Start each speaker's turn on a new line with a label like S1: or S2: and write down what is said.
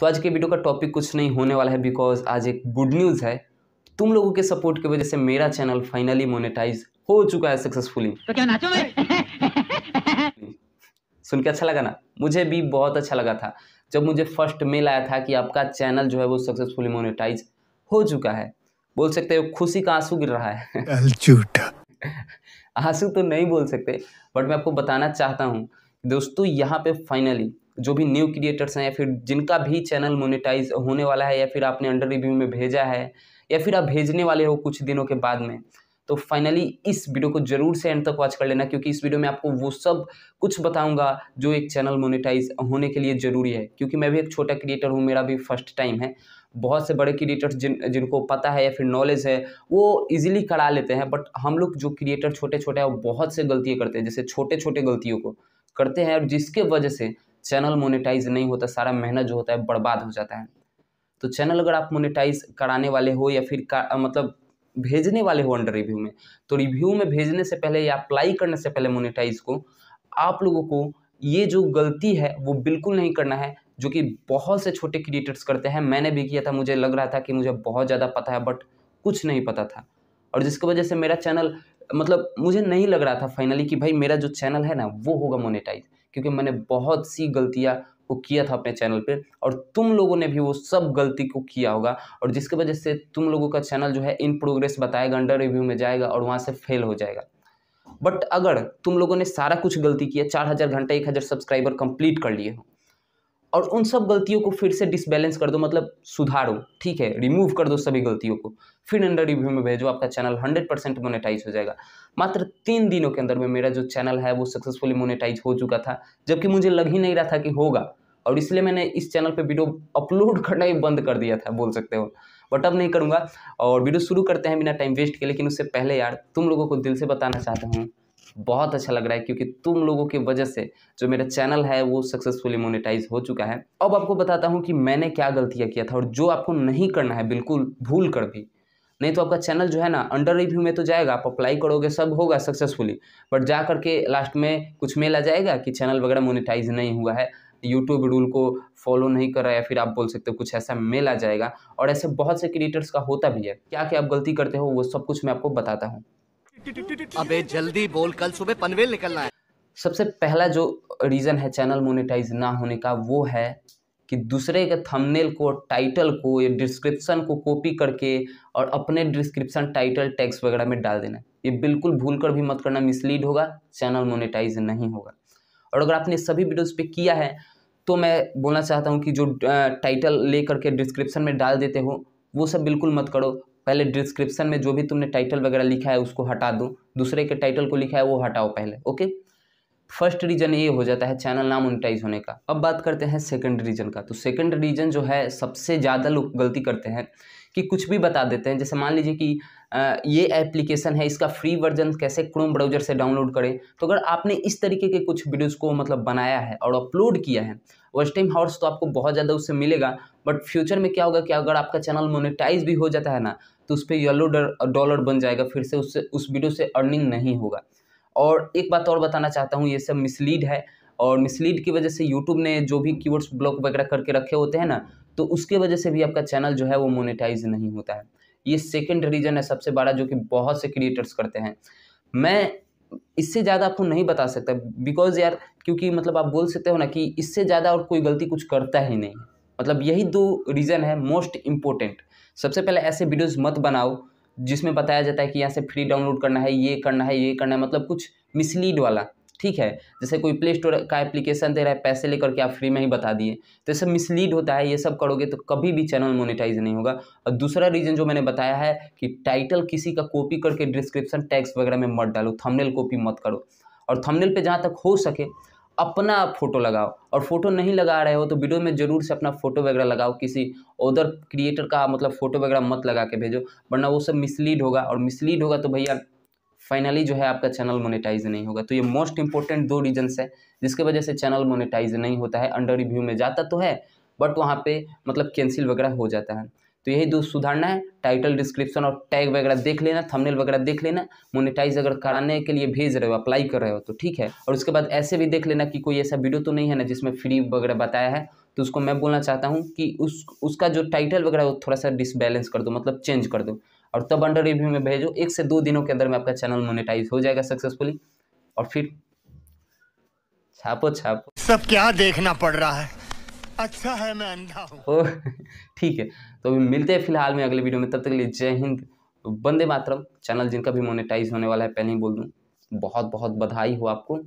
S1: तो आज के वीडियो का टॉपिक कुछ नहीं होने वाला है बिकॉज आज एक गुड न्यूज़ है तुम लोगों के सपोर्ट की वजह से मेरा चैनल फाइनली मोनेटाइज हो चुका है सक्सेसफुली तो क्या नाचो सुन के अच्छा लगा ना मुझे भी बहुत अच्छा लगा था जब मुझे फर्स्ट मेल आया था कि आपका चैनल जो है वो सक्सेसफुली मोनेटाइज हो चुका है बोल सकते हो खुशी का आंसू गिर रहा है आंसू तो नहीं बोल सकते बट मैं आपको बताना चाहता हूँ दोस्तों यहाँ पे फाइनली जो भी न्यू क्रिएटर्स हैं या फिर जिनका भी चैनल मोनिटाइज़ होने वाला है या फिर आपने अंडर रिव्यू में भेजा है या फिर आप भेजने वाले हो कुछ दिनों के बाद में तो फाइनली इस वीडियो को जरूर से एंड तक वॉच कर लेना क्योंकि इस वीडियो में आपको वो सब कुछ बताऊंगा जो एक चैनल मोनेटाइज होने के लिए ज़रूरी है क्योंकि मैं भी एक छोटा क्रिएटर हूँ मेरा भी फर्स्ट टाइम है बहुत से बड़े क्रिएटर्स जिन जिनको पता है या फिर नॉलेज है वो इजीली करा लेते हैं बट हम लोग जो क्रिएटर छोटे छोटे हैं वो बहुत से गलतियाँ करते हैं जैसे छोटे छोटे गलतियों को करते हैं और जिसके वजह से चैनल मोनेटाइज नहीं होता सारा मेहनत जो होता है बर्बाद हो जाता है तो चैनल अगर आप मोनेटाइज कराने वाले हो या फिर का, मतलब भेजने वाले हो अंडर रिव्यू में तो रिव्यू में भेजने से पहले या अप्लाई करने से पहले मोनेटाइज को आप लोगों को ये जो गलती है वो बिल्कुल नहीं करना है जो कि बहुत से छोटे क्रिएटर्स करते हैं मैंने भी किया था मुझे लग रहा था कि मुझे बहुत ज़्यादा पता है बट कुछ नहीं पता था और जिसकी वजह से मेरा चैनल मतलब मुझे नहीं लग रहा था फाइनली कि भाई मेरा जो चैनल है ना वो होगा मोनेटाइज क्योंकि मैंने बहुत सी गलतियाँ को किया था अपने चैनल पे और तुम लोगों ने भी वो सब गलती को किया होगा और जिसके वजह से तुम लोगों का चैनल जो है इन प्रोग्रेस बताएगा अंडर रिव्यू में जाएगा और वहाँ से फेल हो जाएगा बट अगर तुम लोगों ने सारा कुछ गलती किया चार हज़ार घंटा एक हज़ार सब्सक्राइबर कंप्लीट कर लिए हो और उन सब गलतियों को फिर से डिसबैलेंस कर दो मतलब सुधारो ठीक है रिमूव कर दो सभी गलतियों को फिर अंडर रिव्यू में भेजो आपका चैनल 100 परसेंट मोनेटाइज हो जाएगा मात्र तीन दिनों के अंदर में मेरा जो चैनल है वो सक्सेसफुली मोनेटाइज हो चुका था जबकि मुझे लग ही नहीं रहा था कि होगा और इसलिए मैंने इस चैनल पर वीडियो अपलोड करना ही बंद कर दिया था बोल सकते हो बट अब नहीं करूँगा और वीडियो शुरू करते हैं बिना टाइम वेस्ट के लेकिन उससे पहले यार तुम लोगों को दिल से बताना चाहता हूँ बहुत अच्छा लग रहा है क्योंकि तुम लोगों की वजह से जो मेरा चैनल है वो सक्सेसफुली मोनेटाइज हो चुका है अब आपको बताता हूँ कि मैंने क्या गलतियाँ किया था और जो आपको नहीं करना है बिल्कुल भूल कर भी नहीं तो आपका चैनल जो है ना अंडर रिव्यू में तो जाएगा आप अप्लाई करोगे सब होगा सक्सेसफुली बट जा करके लास्ट में कुछ मेल आ जाएगा कि चैनल वगैरह मोनिटाइज नहीं हुआ है यूट्यूब रूल को फॉलो नहीं कर रहा या फिर आप बोल सकते हो कुछ ऐसा मेल आ जाएगा और ऐसे बहुत से क्रिएटर्स का होता भी है क्या क्या आप गलती करते हो वो सब कुछ मैं आपको बताता हूँ अबे जल्दी बोल कल सुबह पनवेल निकलना है सबसे पहला जो रीज़न है चैनल मोनेटाइज ना होने का वो है कि दूसरे के थंबनेल को टाइटल को या डिस्क्रिप्शन को कॉपी करके और अपने डिस्क्रिप्शन टाइटल टैक्स वगैरह में डाल देना ये बिल्कुल भूल कर भी मत करना मिसलीड होगा चैनल मोनेटाइज नहीं होगा और अगर आपने सभी वीडियोस पे किया है तो मैं बोलना चाहता हूँ कि जो टाइटल ले करके डिस्क्रिप्शन में डाल देते हो वो सब बिल्कुल मत करो पहले डिस्क्रिप्शन में जो भी तुमने टाइटल वगैरह लिखा है उसको हटा दो दूसरे के टाइटल को लिखा है वो हटाओ पहले ओके फर्स्ट रीजन ये हो जाता है चैनल ना मोनिटाइज होने का अब बात करते हैं सेकंड रीजन का तो सेकंड रीजन जो है सबसे ज़्यादा लोग गलती करते हैं कि कुछ भी बता देते हैं जैसे मान लीजिए कि ये एप्लीकेशन है इसका फ्री वर्जन कैसे क्रोम ब्राउजर से डाउनलोड करें तो अगर आपने इस तरीके के कुछ वीडियोज़ को मतलब बनाया है और अपलोड किया है वॉच टाइम हॉर्स तो आपको बहुत ज़्यादा उससे मिलेगा बट फ्यूचर में क्या होगा कि अगर आपका चैनल मोनिटाइज़ भी हो जाता है ना तो उस पर येलो डॉलर बन जाएगा फिर से उससे उस वीडियो से अर्निंग नहीं होगा और एक बात और बताना चाहता हूँ ये सब मिसलीड है और मिसलीड की वजह से यूट्यूब ने जो भी कीवर्ड्स ब्लॉक वगैरह करके रखे होते हैं ना तो उसके वजह से भी आपका चैनल जो है वो मोनेटाइज नहीं होता है ये सेकेंड रीजन है सबसे बड़ा जो कि बहुत से क्रिएटर्स करते हैं मैं इससे ज़्यादा आपको नहीं बता सकता बिकॉज यार क्योंकि मतलब आप बोल सकते हो ना कि इससे ज़्यादा और कोई गलती कुछ करता ही नहीं मतलब यही दो रीज़न है मोस्ट इम्पोर्टेंट सबसे पहले ऐसे वीडियोस मत बनाओ जिसमें बताया जाता है कि यहाँ से फ्री डाउनलोड करना है ये करना है ये करना है मतलब कुछ मिसलीड वाला ठीक है जैसे कोई प्ले स्टोर का एप्लीकेशन दे रहा है पैसे लेकर के आप फ्री में ही बता दिए तो ये सब मिसलीड होता है ये सब करोगे तो कभी भी चैनल मोनिटाइज नहीं होगा और दूसरा रीज़न जो मैंने बताया है कि टाइटल किसी का कॉपी करके डिस्क्रिप्शन टैक्स वगैरह में मत डालो थमनेल कॉपी मत करो और थमनेल पर जहाँ तक हो सके अपना फ़ोटो लगाओ और फोटो नहीं लगा रहे हो तो वीडियो में जरूर से अपना फ़ोटो वगैरह लगाओ किसी उधर क्रिएटर का मतलब फ़ोटो वगैरह मत लगा के भेजो वरना वो सब मिसलीड होगा और मिसलीड होगा तो भैया फाइनली जो है आपका चैनल मोनेटाइज नहीं होगा तो ये मोस्ट इंपॉर्टेंट दो रीजन्स है जिसके वजह से चैनल मोनेटाइज नहीं होता है अंडर रिव्यू में जाता तो है बट वहाँ पे मतलब कैंसिल वगैरह हो जाता है तो यही दो सुधारना है टाइटल डिस्क्रिप्शन और टैग वगैरह देख लेना थंबनेल वगैरह देख लेना मोनेटाइज अगर कराने के लिए भेज रहे हो अप्लाई कर रहे हो तो ठीक है और उसके बाद ऐसे भी देख लेना कि कोई ऐसा वीडियो तो नहीं है ना जिसमें फ्री वगैरह बताया है तो उसको मैं बोलना चाहता हूँ कि उस उसका जो टाइटल वगैरह वो थोड़ा सा डिसबैलेंस कर दो मतलब चेंज कर दो और तब अंडर रिव्यू में भेजो एक से दो दिनों के अंदर में आपका चैनल मोनेटाइज हो जाएगा सक्सेसफुली और फिर छापो छापो सब क्या देखना पड़ रहा है अच्छा है मैं अंधा हूँ ठीक है तो अभी मिलते हैं फिलहाल में अगले वीडियो में तब तक लिए जय हिंद बंदे मातरम चैनल जिनका भी मोनेटाइज होने वाला है पहले ही बोल दूँ बहुत बहुत बधाई हो आपको